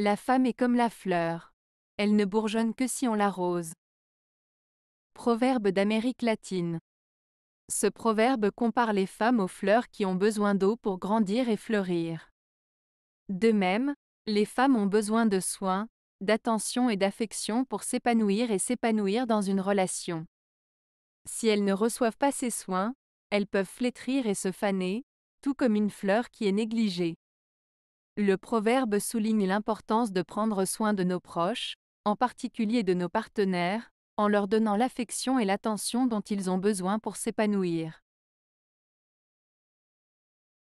La femme est comme la fleur. Elle ne bourgeonne que si on l'arrose. Proverbe d'Amérique latine. Ce proverbe compare les femmes aux fleurs qui ont besoin d'eau pour grandir et fleurir. De même, les femmes ont besoin de soins, d'attention et d'affection pour s'épanouir et s'épanouir dans une relation. Si elles ne reçoivent pas ces soins, elles peuvent flétrir et se faner, tout comme une fleur qui est négligée. Le proverbe souligne l'importance de prendre soin de nos proches, en particulier de nos partenaires, en leur donnant l'affection et l'attention dont ils ont besoin pour s'épanouir.